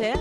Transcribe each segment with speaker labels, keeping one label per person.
Speaker 1: Café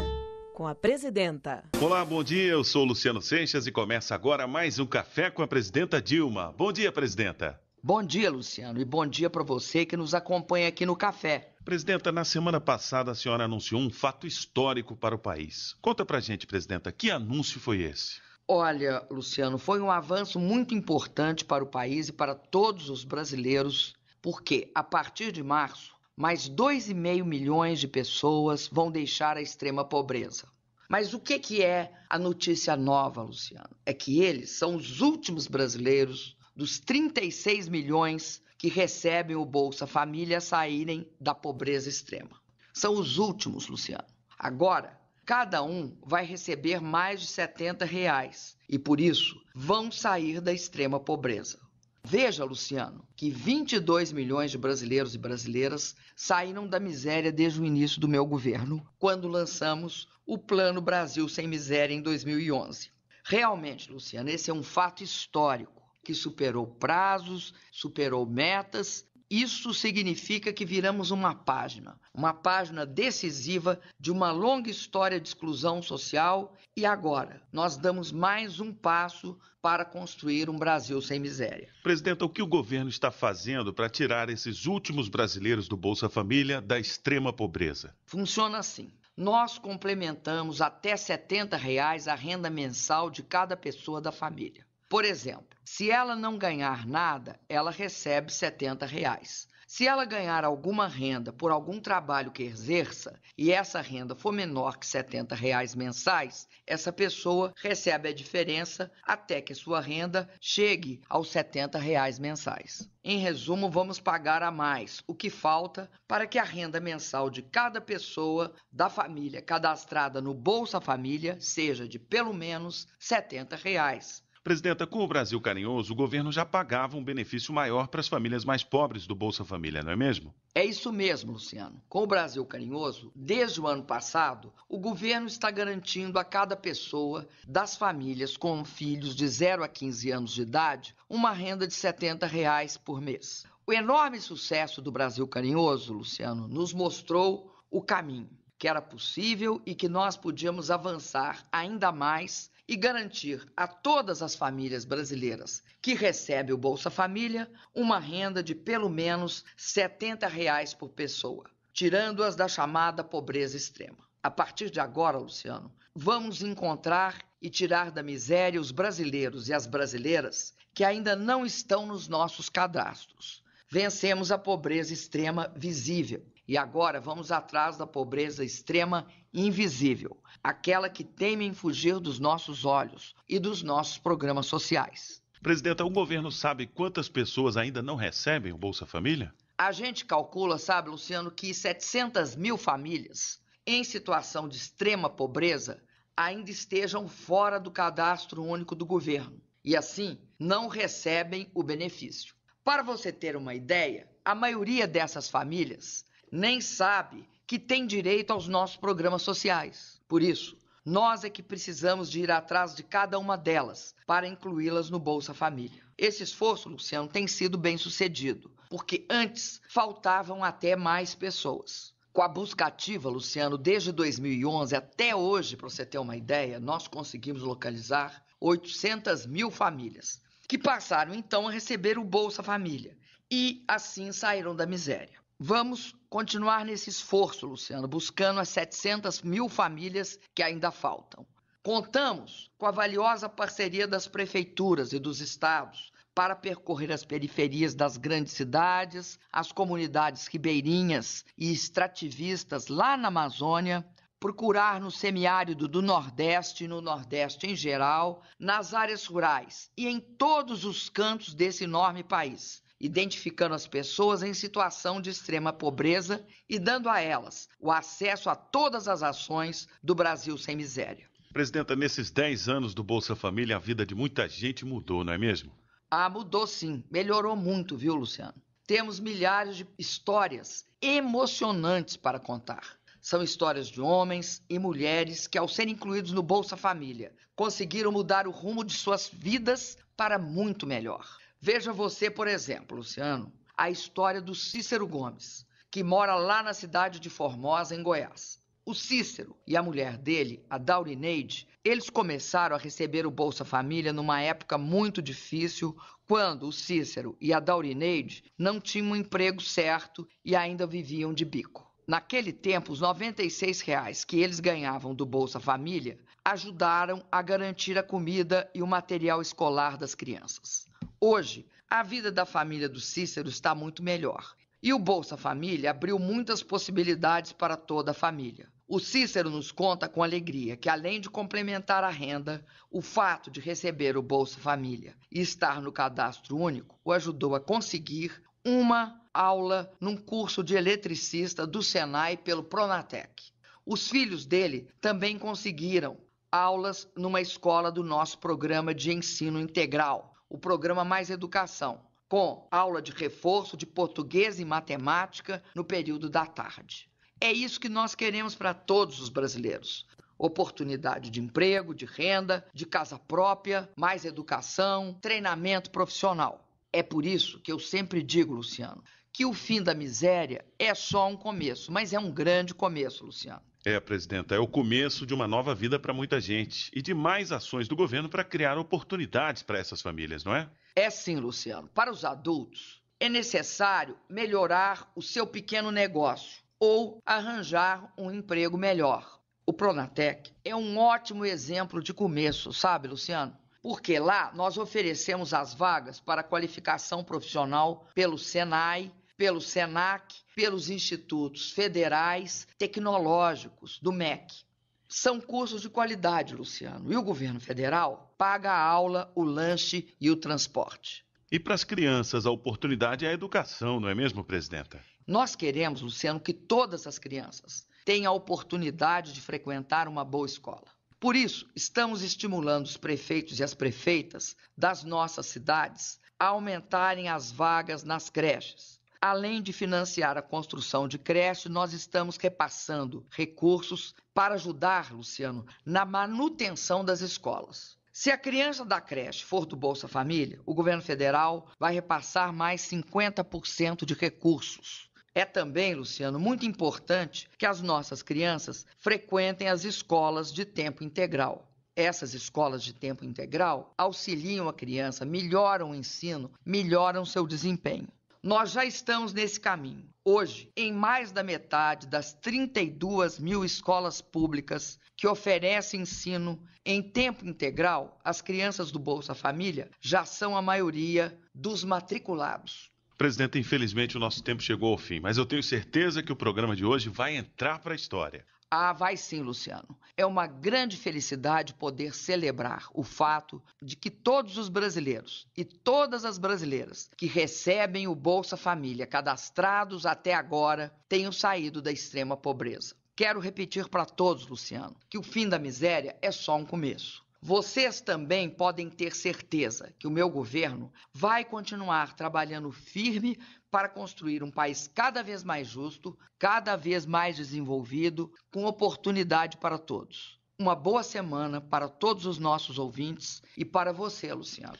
Speaker 1: com a Presidenta.
Speaker 2: Olá, bom dia. Eu sou Luciano Seixas e começa agora mais um Café com a Presidenta Dilma. Bom dia, Presidenta.
Speaker 1: Bom dia, Luciano, e bom dia para você que nos acompanha aqui no Café. Presidenta, na
Speaker 2: semana passada a senhora anunciou um fato histórico para o país. Conta pra gente, Presidenta, que anúncio foi esse?
Speaker 1: Olha, Luciano, foi um avanço muito importante para o país e para todos os brasileiros, porque a partir de março mais 2,5 milhões de pessoas vão deixar a extrema pobreza. Mas o que, que é a notícia nova, Luciano? É que eles são os últimos brasileiros dos 36 milhões que recebem o Bolsa Família a saírem da pobreza extrema. São os últimos, Luciano. Agora, cada um vai receber mais de 70 reais e, por isso, vão sair da extrema pobreza. Veja, Luciano, que 22 milhões de brasileiros e brasileiras saíram da miséria desde o início do meu governo, quando lançamos o Plano Brasil Sem Miséria em 2011. Realmente, Luciano, esse é um fato histórico que superou prazos, superou metas isso significa que viramos uma página, uma página decisiva de uma longa história de exclusão social e agora nós damos mais um passo para construir um Brasil sem miséria.
Speaker 2: Presidenta, o que o governo está fazendo para tirar esses últimos brasileiros do Bolsa Família da extrema pobreza?
Speaker 1: Funciona assim nós complementamos até R$ 70 reais a renda mensal de cada pessoa da família. Por exemplo, se ela não ganhar nada, ela recebe 70 reais. Se ela ganhar alguma renda por algum trabalho que exerça e essa renda for menor que 70 reais mensais, essa pessoa recebe a diferença até que sua renda chegue aos 70 reais mensais. Em resumo, vamos pagar a mais o que falta para que a renda mensal de cada pessoa da família cadastrada no Bolsa Família seja de pelo menos 70 reais
Speaker 2: Presidenta, com o Brasil carinhoso, o governo já pagava um benefício maior para as famílias mais pobres do Bolsa Família, não é mesmo?
Speaker 1: É isso mesmo, Luciano. Com o Brasil carinhoso, desde o ano passado, o governo está garantindo a cada pessoa das famílias com filhos de 0 a 15 anos de idade uma renda de R$ 70 reais por mês. O enorme sucesso do Brasil carinhoso, Luciano, nos mostrou o caminho que era possível e que nós podíamos avançar ainda mais e garantir a todas as famílias brasileiras que recebem o Bolsa Família uma renda de pelo menos R$ 70 reais por pessoa, tirando-as da chamada pobreza extrema. A partir de agora, Luciano, vamos encontrar e tirar da miséria os brasileiros e as brasileiras que ainda não estão nos nossos cadastros. Vencemos a pobreza extrema visível e agora vamos atrás da pobreza extrema invisível, aquela que teme em fugir dos nossos olhos e dos nossos programas sociais.
Speaker 2: Presidenta, o governo sabe quantas pessoas ainda não recebem o Bolsa Família?
Speaker 1: A gente calcula, sabe, Luciano, que 700 mil famílias em situação de extrema pobreza ainda estejam fora do cadastro único do governo e, assim, não recebem o benefício. Para você ter uma ideia, a maioria dessas famílias nem sabe que tem direito aos nossos programas sociais. Por isso, nós é que precisamos de ir atrás de cada uma delas para incluí-las no Bolsa Família. Esse esforço, Luciano, tem sido bem sucedido, porque antes faltavam até mais pessoas. Com a busca ativa, Luciano, desde 2011 até hoje, para você ter uma ideia, nós conseguimos localizar 800 mil famílias que passaram então a receber o Bolsa Família e assim saíram da miséria. Vamos continuar nesse esforço, Luciano, buscando as 700 mil famílias que ainda faltam. Contamos com a valiosa parceria das prefeituras e dos estados para percorrer as periferias das grandes cidades, as comunidades ribeirinhas e extrativistas lá na Amazônia, procurar no semiárido do Nordeste e no Nordeste em geral, nas áreas rurais e em todos os cantos desse enorme país identificando as pessoas em situação de extrema pobreza e dando a elas o acesso a todas as ações do Brasil sem miséria.
Speaker 2: Presidenta, nesses 10 anos do Bolsa Família, a vida de muita gente mudou, não é mesmo?
Speaker 1: Ah, mudou sim. Melhorou muito, viu, Luciano? Temos milhares de histórias emocionantes para contar. São histórias de homens e mulheres que, ao serem incluídos no Bolsa Família, conseguiram mudar o rumo de suas vidas para muito melhor. Veja você, por exemplo, Luciano, a história do Cícero Gomes, que mora lá na cidade de Formosa, em Goiás. O Cícero e a mulher dele, a Daurineide, eles começaram a receber o Bolsa Família numa época muito difícil, quando o Cícero e a Daurineide não tinham um emprego certo e ainda viviam de bico. Naquele tempo, os R$ 96 reais que eles ganhavam do Bolsa Família ajudaram a garantir a comida e o material escolar das crianças. Hoje, a vida da família do Cícero está muito melhor. E o Bolsa Família abriu muitas possibilidades para toda a família. O Cícero nos conta com alegria que, além de complementar a renda, o fato de receber o Bolsa Família e estar no cadastro único o ajudou a conseguir uma aula num curso de eletricista do Senai pelo Pronatec. Os filhos dele também conseguiram aulas numa escola do nosso programa de ensino integral, o programa Mais Educação, com aula de reforço de português e matemática no período da tarde. É isso que nós queremos para todos os brasileiros. Oportunidade de emprego, de renda, de casa própria, mais educação, treinamento profissional. É por isso que eu sempre digo, Luciano, que o fim da miséria é só um começo, mas é um grande começo, Luciano.
Speaker 2: É, presidenta, é o começo de uma nova vida para muita gente e de mais ações do governo para criar oportunidades para essas famílias, não é?
Speaker 1: É sim, Luciano. Para os adultos, é necessário melhorar o seu pequeno negócio ou arranjar um emprego melhor. O Pronatec é um ótimo exemplo de começo, sabe, Luciano? Porque lá nós oferecemos as vagas para qualificação profissional pelo SENAI, pelo SENAC pelos institutos federais tecnológicos do MEC. São cursos de qualidade, Luciano, e o governo federal paga a aula, o lanche e o transporte.
Speaker 2: E para as crianças, a oportunidade é a educação, não é mesmo, presidenta?
Speaker 1: Nós queremos, Luciano, que todas as crianças tenham a oportunidade de frequentar uma boa escola. Por isso, estamos estimulando os prefeitos e as prefeitas das nossas cidades a aumentarem as vagas nas creches. Além de financiar a construção de creche, nós estamos repassando recursos para ajudar, Luciano, na manutenção das escolas. Se a criança da creche for do Bolsa Família, o governo federal vai repassar mais 50% de recursos. É também, Luciano, muito importante que as nossas crianças frequentem as escolas de tempo integral. Essas escolas de tempo integral auxiliam a criança, melhoram o ensino, melhoram seu desempenho. Nós já estamos nesse caminho. Hoje, em mais da metade das 32 mil escolas públicas que oferecem ensino em tempo integral, as crianças do Bolsa Família já são a maioria dos matriculados.
Speaker 2: Presidente, infelizmente o nosso tempo chegou ao fim, mas eu tenho certeza que o programa de hoje vai entrar para a história.
Speaker 1: Ah, vai sim, Luciano. É uma grande felicidade poder celebrar o fato de que todos os brasileiros e todas as brasileiras que recebem o Bolsa Família cadastrados até agora tenham saído da extrema pobreza. Quero repetir para todos, Luciano, que o fim da miséria é só um começo. Vocês também podem ter certeza que o meu governo vai continuar trabalhando firme para construir um país cada vez mais justo, cada vez mais desenvolvido, com oportunidade para todos. Uma boa semana para todos os nossos ouvintes e para você, Luciano.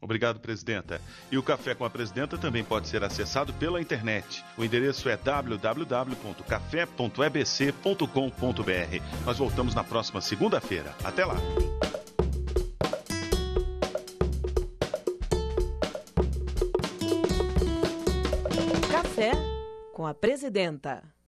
Speaker 2: Obrigado, Presidenta. E o Café com a Presidenta também pode ser acessado pela internet. O endereço é www.café.ebc.com.br. Nós voltamos na próxima segunda-feira. Até lá!
Speaker 1: Café com a Presidenta.